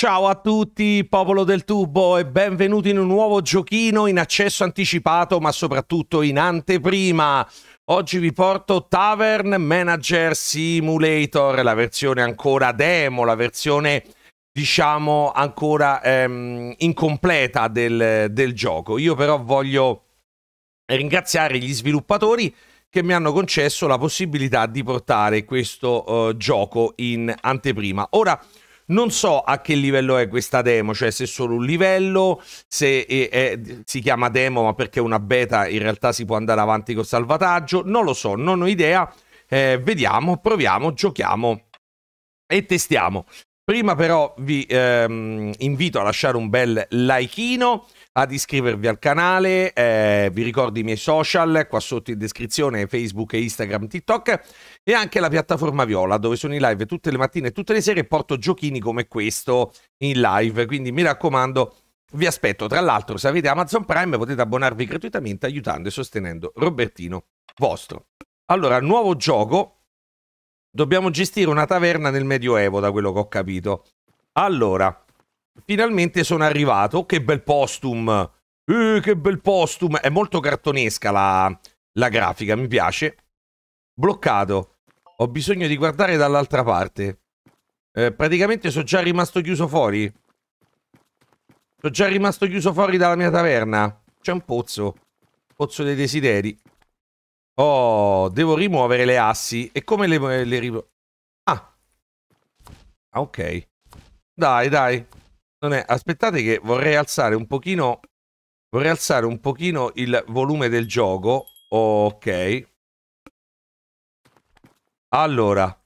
Ciao a tutti, popolo del tubo, e benvenuti in un nuovo giochino in accesso anticipato, ma soprattutto in anteprima. Oggi vi porto Tavern Manager Simulator, la versione ancora demo, la versione diciamo ancora ehm, incompleta del, del gioco. Io però voglio ringraziare gli sviluppatori che mi hanno concesso la possibilità di portare questo eh, gioco in anteprima. Ora, non so a che livello è questa demo, cioè se è solo un livello, se è, è, si chiama demo ma perché è una beta in realtà si può andare avanti col salvataggio, non lo so, non ho idea. Eh, vediamo, proviamo, giochiamo e testiamo. Prima però vi ehm, invito a lasciare un bel likeino ad iscrivervi al canale, eh, vi ricordo i miei social, qua sotto in descrizione Facebook Instagram, TikTok e anche la piattaforma Viola dove sono in live tutte le mattine e tutte le sere e porto giochini come questo in live, quindi mi raccomando vi aspetto, tra l'altro se avete Amazon Prime potete abbonarvi gratuitamente aiutando e sostenendo Robertino vostro. Allora, nuovo gioco, dobbiamo gestire una taverna nel Medioevo, da quello che ho capito. Allora, finalmente sono arrivato. Che bel postum! Eh, che bel postum! È molto cartonesca la, la grafica, mi piace. Bloccato. Ho bisogno di guardare dall'altra parte. Eh, praticamente sono già rimasto chiuso fuori. Sono già rimasto chiuso fuori dalla mia taverna. C'è un pozzo. Pozzo dei desideri. Oh, devo rimuovere le assi. E come le, le rimuovo? Ah. Ah, ok. Dai, dai è... Aspettate che vorrei alzare un pochino... Vorrei alzare un pochino il volume del gioco. Ok. Allora.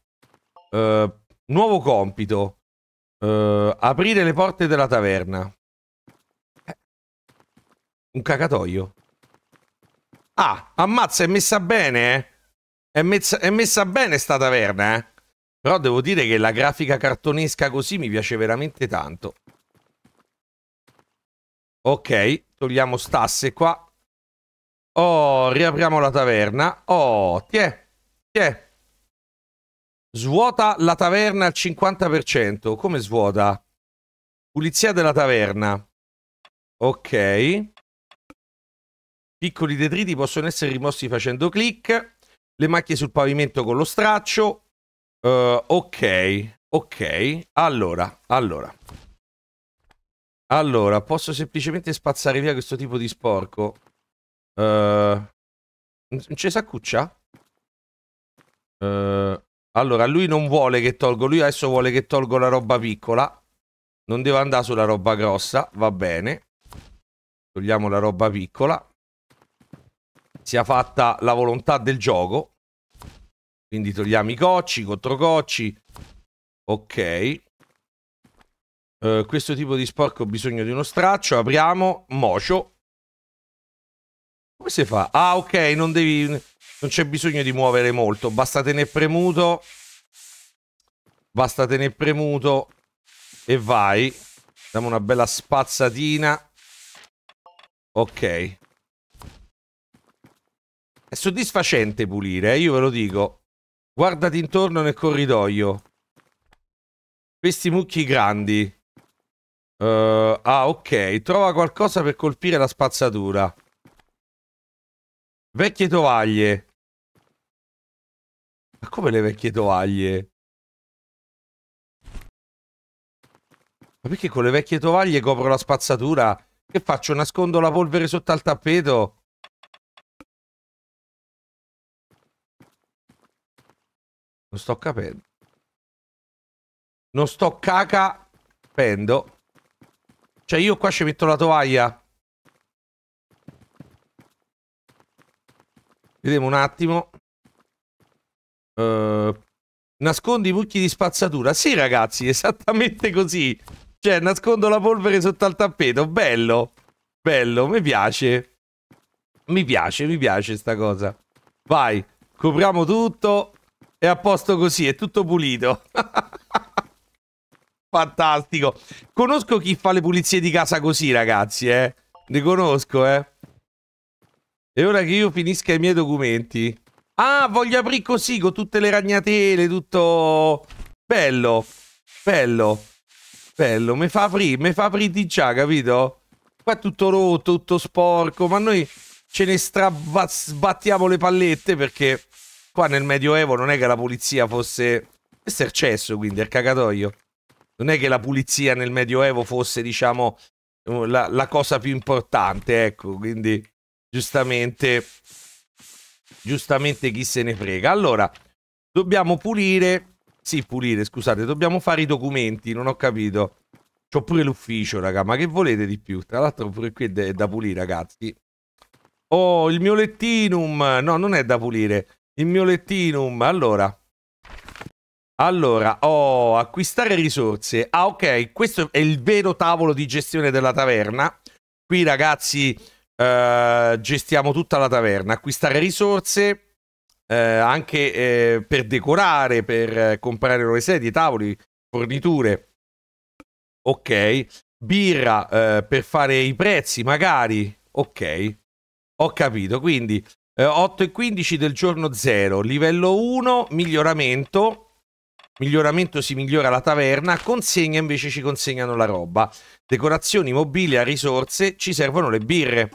Eh, nuovo compito. Eh, aprire le porte della taverna. Eh, un cacatoio. Ah, ammazza, è messa bene, eh. È messa, è messa bene sta taverna, eh. Però devo dire che la grafica cartonesca così mi piace veramente tanto. Ok, togliamo stasse qua. Oh, riapriamo la taverna. Oh, tiè, tiè. Svuota la taverna al 50%. Come svuota? Pulizia della taverna. Ok. Piccoli detriti possono essere rimossi facendo clic. Le macchie sul pavimento con lo straccio. Uh, ok, ok. Allora, allora. Allora, posso semplicemente spazzare via questo tipo di sporco? Uh, eh, c'è Saccuccia? Uh, eh, allora, lui non vuole che tolgo. Lui adesso vuole che tolgo la roba piccola. Non devo andare sulla roba grossa. Va bene. Togliamo la roba piccola. Sia fatta la volontà del gioco. Quindi togliamo i cocci, i contrococci. Ok. Eh, questo tipo di sporco ha bisogno di uno straccio. Apriamo, mocio. Come si fa? Ah, ok, non devi... Non c'è bisogno di muovere molto. Basta tenere premuto. Basta tenere premuto. E vai. Diamo una bella spazzatina. Ok. È soddisfacente pulire, eh? io ve lo dico. Guardati intorno nel corridoio. Questi mucchi grandi. Uh, ah, ok. Trova qualcosa per colpire la spazzatura. Vecchie tovaglie. Ma come le vecchie tovaglie? Ma perché con le vecchie tovaglie copro la spazzatura? Che faccio? Nascondo la polvere sotto al tappeto? Non sto capendo. Non sto caca... Pendo. Cioè io qua ci metto la tovaglia. Vediamo un attimo. Uh, nascondi i mucchi di spazzatura. Sì ragazzi, esattamente così. Cioè nascondo la polvere sotto al tappeto. Bello. Bello, mi piace. Mi piace, mi piace sta cosa. Vai, copriamo tutto. È a posto così, è tutto pulito. Fantastico. Conosco chi fa le pulizie di casa così, ragazzi, eh. Ne conosco, eh. E ora che io finisca i miei documenti. Ah, voglio aprire così, con tutte le ragnatele, tutto... Bello. Bello. Bello. Mi fa aprire, mi fa aprire di già, capito? Qua è tutto rotto, tutto sporco, ma noi ce ne strabattiamo le pallette perché qua nel Medioevo non è che la polizia fosse... Questo è eccesso, quindi, è il cagatoio non è che la pulizia nel Medioevo fosse, diciamo, uh, la, la cosa più importante, ecco, quindi giustamente, giustamente chi se ne frega. Allora, dobbiamo pulire, sì, pulire, scusate, dobbiamo fare i documenti, non ho capito. C'ho pure l'ufficio, raga, ma che volete di più? Tra l'altro pure qui è da pulire, ragazzi. Oh, il mio lettinum! No, non è da pulire. Il mio lettinum, allora... Allora, oh, acquistare risorse. Ah, ok, questo è il vero tavolo di gestione della taverna. Qui, ragazzi, eh, gestiamo tutta la taverna. Acquistare risorse, eh, anche eh, per decorare, per eh, comprare nuove sedie, tavoli, forniture. Ok. Birra eh, per fare i prezzi, magari. Ok. Ho capito, quindi... 8 eh, e 15 del giorno 0, livello 1, miglioramento, Miglioramento si migliora la taverna, consegna invece ci consegnano la roba. Decorazioni, mobilia, risorse, ci servono le birre.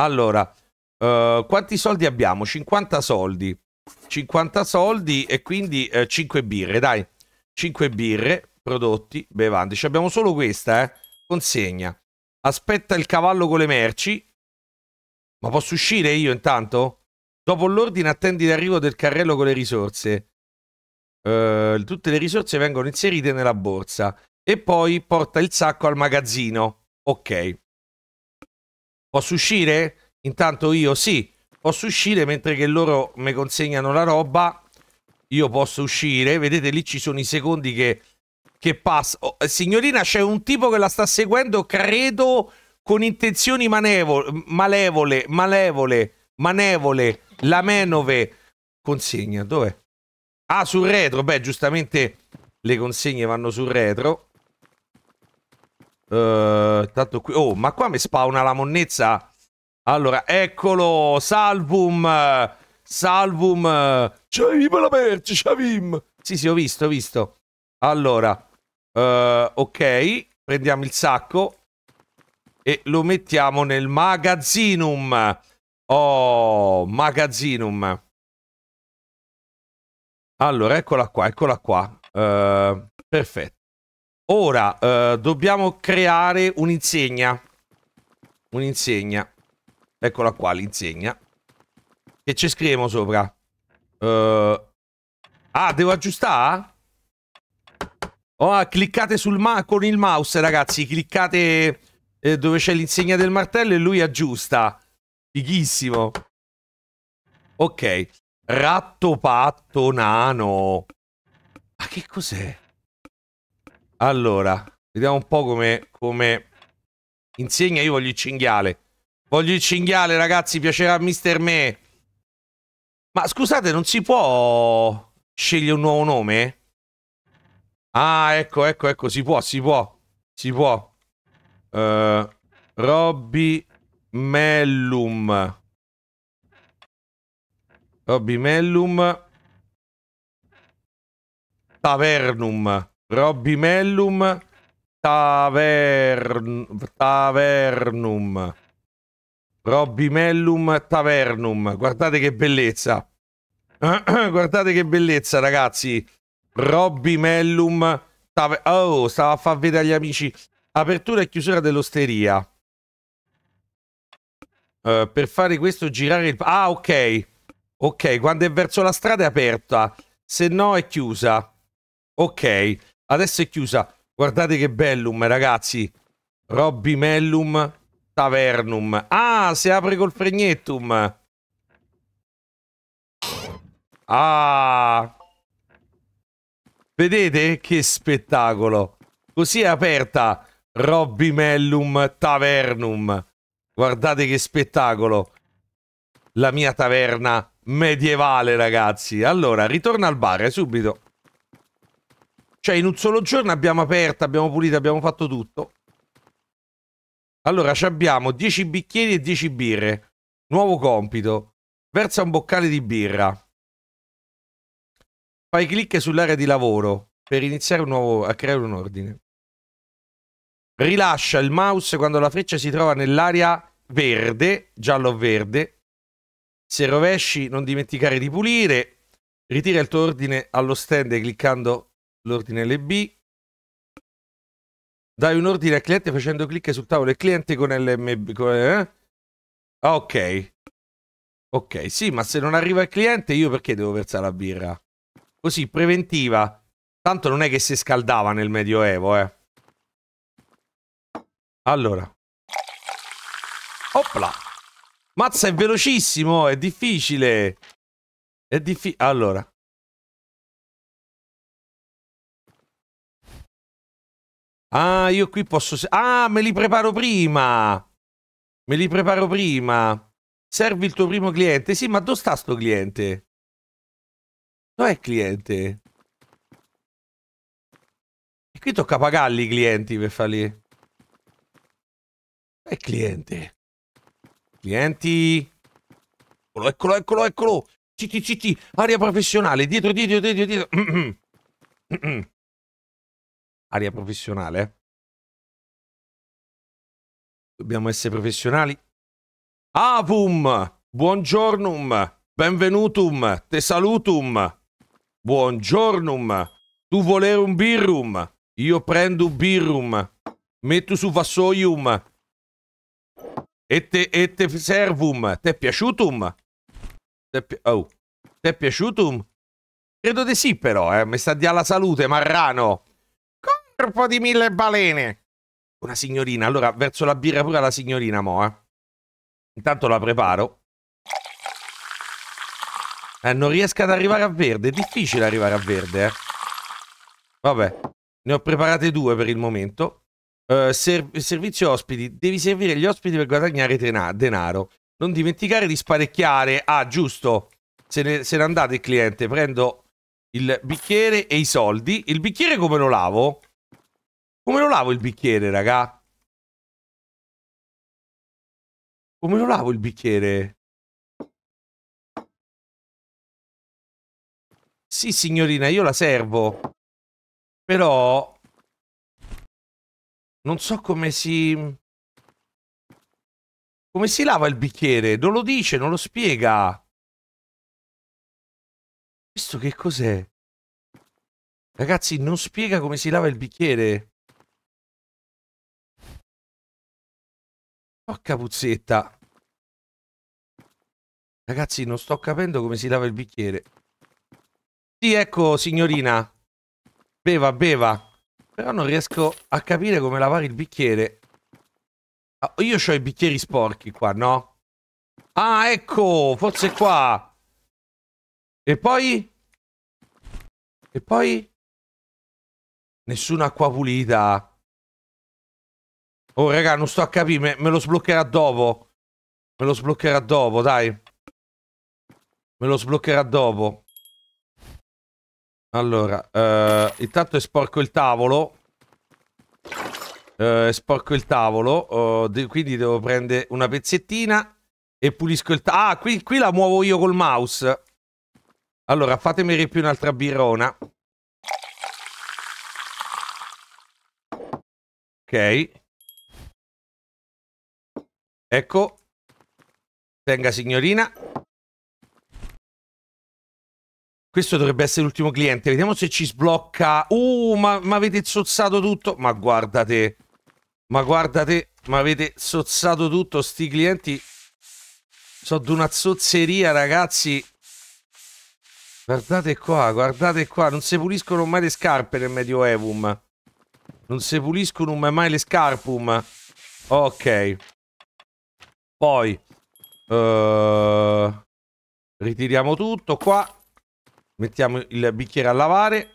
Allora, eh, quanti soldi abbiamo? 50 soldi. 50 soldi e quindi eh, 5 birre, dai. 5 birre, prodotti, bevande. Ci abbiamo solo questa, eh. Consegna. Aspetta il cavallo con le merci. Ma posso uscire io intanto? Dopo l'ordine attendi l'arrivo del carrello con le risorse. Eh, tutte le risorse vengono inserite nella borsa e poi porta il sacco al magazzino. Ok. Posso uscire? Intanto io sì, posso uscire mentre che loro mi consegnano la roba. Io posso uscire. Vedete lì ci sono i secondi che, che passa. Oh, signorina, c'è un tipo che la sta seguendo, credo, con intenzioni manevole, malevole, malevole, manevole, La Menove. Consegna, dov'è? Ah, sul retro. Beh, giustamente le consegne vanno sul retro. Uh, tanto qui... Oh, ma qua mi spawna la monnezza. Allora, eccolo. Salvum. Salvum. C'avim la merce, c'avim. Sì, sì, ho visto, ho visto. Allora. Uh, ok. Prendiamo il sacco. E lo mettiamo nel magazzinum. Oh, magazzinum. Allora, eccola qua, eccola qua. Uh, perfetto. Ora, uh, dobbiamo creare un'insegna. Un'insegna. Eccola qua, l'insegna. Che ci scriviamo sopra? Uh, ah, devo aggiustare? Oh, ah, cliccate sul ma con il mouse, ragazzi. Cliccate eh, dove c'è l'insegna del martello e lui aggiusta. Fighissimo. Ok. Ratto patto nano. Ma che cos'è? Allora, vediamo un po' come, come... Insegna, io voglio il cinghiale. Voglio il cinghiale, ragazzi, piacerà a Mister Me. Ma scusate, non si può scegliere un nuovo nome? Ah, ecco, ecco, ecco, si può, si può. Si può. Uh, Robby Mellum. Robimellum. Tavernum. Robimellum. Tavern... Tavernum. Robimellum Tavernum. Guardate che bellezza. Guardate che bellezza, ragazzi. Robimellum Tavernum. Oh, stava a far vedere agli amici. Apertura e chiusura dell'osteria. Uh, per fare questo girare il... Ah, ok. Ok, quando è verso la strada è aperta, se no è chiusa. Ok, adesso è chiusa. Guardate che bellum, ragazzi. Robby Mellum Tavernum. Ah, si apre col fregnettum. Ah. Vedete che spettacolo. Così è aperta Robby Mellum Tavernum. Guardate che spettacolo la mia taverna medievale, ragazzi. Allora, ritorna al bar eh, subito. Cioè, in un solo giorno abbiamo aperto, abbiamo pulito, abbiamo fatto tutto. Allora, abbiamo 10 bicchieri e 10 birre. Nuovo compito. Versa un boccale di birra. Fai clic sull'area di lavoro per iniziare un nuovo, a creare un ordine. Rilascia il mouse quando la freccia si trova nell'area verde, giallo-verde, se rovesci, non dimenticare di pulire. Ritira il tuo ordine allo stand cliccando l'ordine LB. Dai un ordine al cliente facendo clic sul tavolo del cliente con LMB. Con, eh? Ah, ok. Ok, sì, ma se non arriva il cliente io perché devo versare la birra? Così, preventiva. Tanto non è che si scaldava nel Medioevo, eh. Allora. Opla. Mazza è velocissimo, è difficile. È difficile. Allora. Ah, io qui posso... Ah, me li preparo prima. Me li preparo prima. Servi il tuo primo cliente. Sì, ma dove sta sto cliente? Dov'è il cliente? E qui tocca pagarli i clienti per farli... Dov'è il cliente? Clienti. Eccolo, eccolo, eccolo, eccolo. CT, CT, aria professionale, dietro, dietro, dietro, dietro. aria professionale. Dobbiamo essere professionali. Avum, buongiornum, benvenutum, te salutum. Buongiornum, tu volere un birrum, io prendo un birrum, metto su vassoium, e te, e te servum, t'è piaciutum? Te, oh, è piaciutum? Credo di sì però, eh, mi sta di alla salute, Marrano. Corpo di mille balene. Una signorina, allora verso la birra pure la signorina mo, eh. Intanto la preparo. Eh, non riesco ad arrivare a verde, è difficile arrivare a verde, eh. Vabbè, ne ho preparate due per il momento. Uh, servizio ospiti, devi servire gli ospiti per guadagnare tena- denaro. Non dimenticare di sparecchiare. Ah, giusto. Se ne, se ne andate il cliente, prendo il bicchiere e i soldi. Il bicchiere come lo lavo? Come lo lavo il bicchiere, raga? Come lo lavo il bicchiere? Sì, signorina, io la servo. Però non so come si... Come si lava il bicchiere? Non lo dice, non lo spiega. Questo che cos'è? Ragazzi, non spiega come si lava il bicchiere. Porca puzzetta. Ragazzi, non sto capendo come si lava il bicchiere. Sì, ecco, signorina. Beva, beva. Però non riesco a capire come lavare il bicchiere. Ah, io ho i bicchieri sporchi qua, no? Ah, ecco! Forse qua! E poi? E poi? Nessuna acqua pulita. Oh, raga, non sto a capire. Me, me, lo sbloccherà dopo. Me lo sbloccherà dopo, dai. Me lo sbloccherà dopo. Allora, eh, intanto è sporco il tavolo. Eh, è sporco il tavolo. Eh, quindi devo prendere una pezzettina e pulisco il tavolo. Ah, qui, qui, la muovo io col mouse. Allora, fatemi ripiù un'altra birrona. Ok. Ecco. Venga, signorina. Questo dovrebbe essere l'ultimo cliente. Vediamo se ci sblocca. Uh, ma, ma avete zozzato tutto. Ma guardate. Ma guardate. Ma avete zozzato tutto. Sti clienti. Sono di una zozzeria, ragazzi. Guardate qua, guardate qua. Non si puliscono mai le scarpe nel Medioevum. Non si puliscono mai le scarpum. Ok. Poi. Uh, ritiriamo tutto qua. Mettiamo il bicchiere a lavare.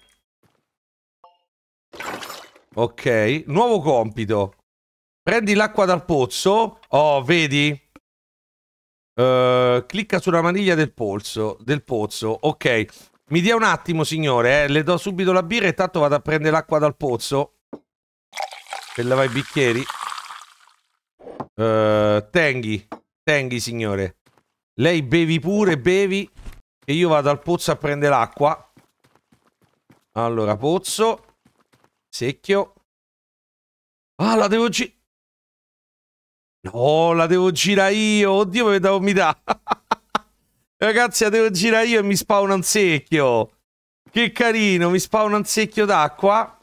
Ok, nuovo compito. Prendi l'acqua dal pozzo. Oh, vedi? Uh, clicca sulla maniglia del, polso, del pozzo. Ok, mi dia un attimo, signore. Eh? Le do subito la birra e tanto vado a prendere l'acqua dal pozzo. Per lavare i bicchieri. Uh, tenghi. Tenghi, signore. Lei bevi pure, bevi. E io vado al pozzo a prendere l'acqua. Allora, pozzo. Secchio. Ah, la devo girare. No, la devo girare io. Oddio, mi devo vomitare. Ragazzi, la devo girare io e mi spawna un secchio. Che carino, mi spawna un secchio d'acqua.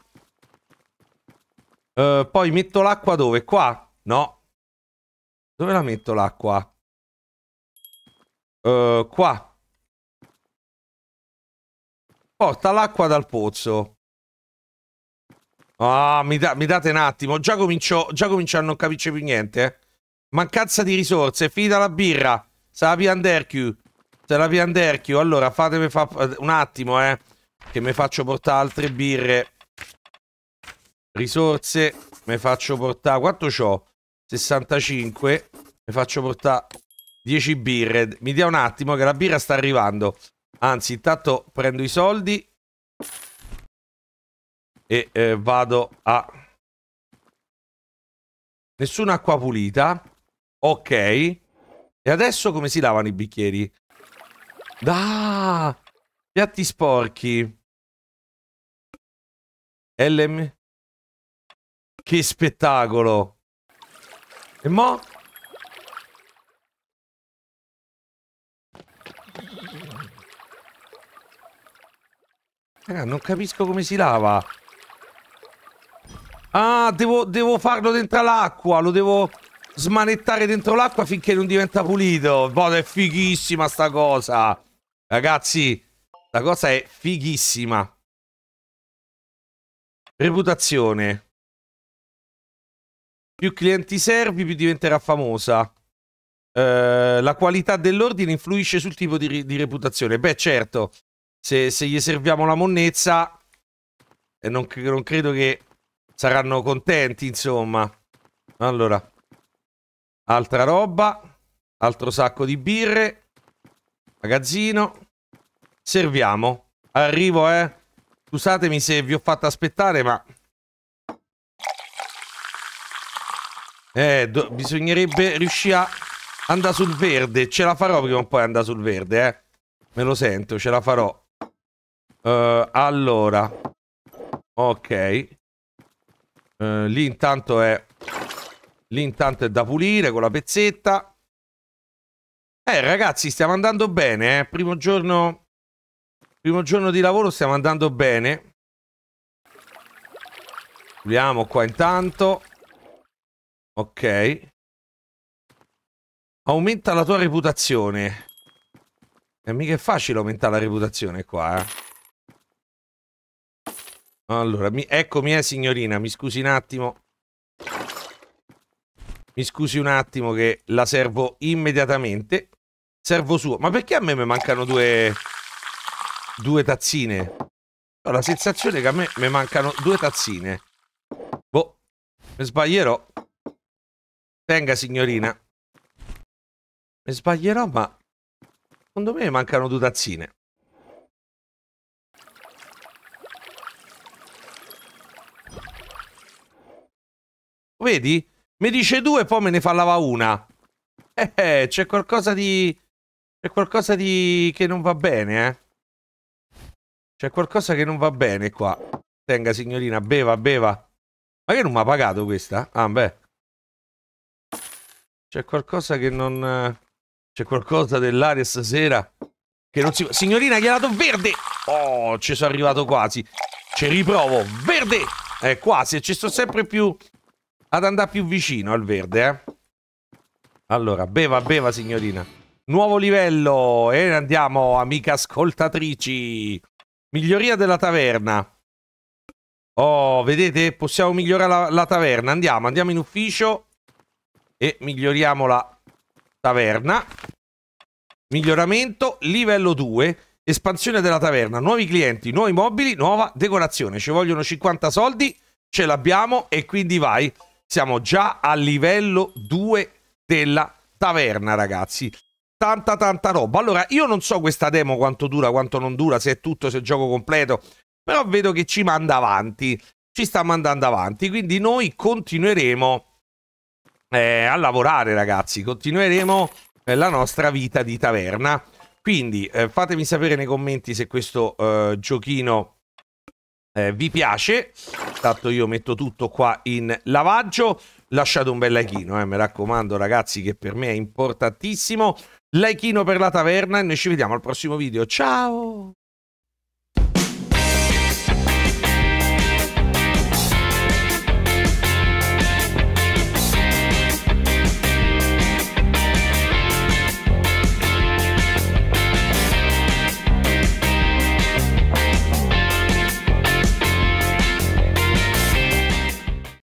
Uh, poi metto l'acqua dove? Qua? No. Dove la metto l'acqua? Uh, qua. Porta l'acqua dal pozzo. Ah, mi, da mi, date un attimo. Già comincio, già comincio a non capire più niente. Eh. Mancanza di risorse. finita la birra. Se la pianderchiu. Se la pianderchiu. Allora, fatemi fa... Un attimo, eh. Che mi faccio portare altre birre. Risorse. Mi faccio portare... Quanto ho? 65. Mi faccio portare 10 birre. Mi dia un attimo che la birra sta arrivando. Anzi, intanto prendo i soldi e eh, vado a... Nessuna acqua pulita. Ok. E adesso come si lavano i bicchieri? Da! piatti sporchi. LM. Che spettacolo. E mo'? Eh, non capisco come si lava. Ah, devo, devo farlo dentro l'acqua. Lo devo smanettare dentro l'acqua finché non diventa pulito. Boh, è fighissima sta cosa. Ragazzi, la cosa è fighissima. Reputazione. Più clienti servi, più diventerà famosa. Eh, la qualità dell'ordine influisce sul tipo di, di reputazione. Beh, certo se, se gli serviamo la monnezza, e non, non credo che saranno contenti, insomma. Allora, altra roba, altro sacco di birre, magazzino, serviamo. Arrivo, eh. Scusatemi se vi ho fatto aspettare, ma... Eh, bisognerebbe riuscire a andare sul verde. Ce la farò prima o poi andare sul verde, eh. Me lo sento, ce la farò. Uh, allora. Ok. Uh, lì intanto è... Lì intanto è da pulire con la pezzetta. Eh ragazzi, stiamo andando bene, eh. Primo giorno... Primo giorno di lavoro stiamo andando bene. Puliamo qua intanto. Ok. Aumenta la tua reputazione. E mica è facile aumentare la reputazione qua, eh. Allora, mi, eccomi eh signorina, mi scusi un attimo. Mi scusi un attimo che la servo immediatamente. Servo suo. Ma perché a me mi mancano due... Due tazzine? Ho la sensazione che a me mi mancano due tazzine. Boh, mi sbaglierò. Tenga signorina. Mi sbaglierò, ma... Secondo me mancano due tazzine. Vedi? Mi dice due e poi me ne fallava una. Eh, eh c'è qualcosa di... C'è qualcosa di... che non va bene, eh. C'è qualcosa che non va bene qua. Tenga, signorina, beva, beva. Ma che non mi ha pagato questa? Ah, beh. C'è qualcosa che non... C'è qualcosa dell'aria stasera che non si... Signorina, gli ha dato verde! Oh, ci sono arrivato quasi. Ci riprovo. Verde! Eh, quasi. Ci sto sempre più ad andare più vicino al verde, eh. Allora, beva, beva, signorina. Nuovo livello e eh, andiamo, amica ascoltatrici. Miglioria della taverna. Oh, vedete? Possiamo migliorare la, la taverna. Andiamo, andiamo in ufficio e miglioriamo la taverna. Miglioramento, livello 2, espansione della taverna, nuovi clienti, nuovi mobili, nuova decorazione. Ci vogliono 50 soldi, ce l'abbiamo e quindi vai. Siamo già a livello 2 della taverna, ragazzi. Tanta, tanta roba. Allora, io non so questa demo quanto dura, quanto non dura, se è tutto, se è il gioco completo, però vedo che ci manda avanti. Ci sta mandando avanti, quindi noi continueremo eh, a lavorare, ragazzi. Continueremo eh, la nostra vita di taverna. Quindi eh, fatemi sapere nei commenti se questo eh, giochino eh, vi piace. Tanto io metto tutto qua in lavaggio. Lasciate un bel like, eh, mi raccomando ragazzi, che per me è importantissimo. Like per la taverna e noi ci vediamo al prossimo video. Ciao!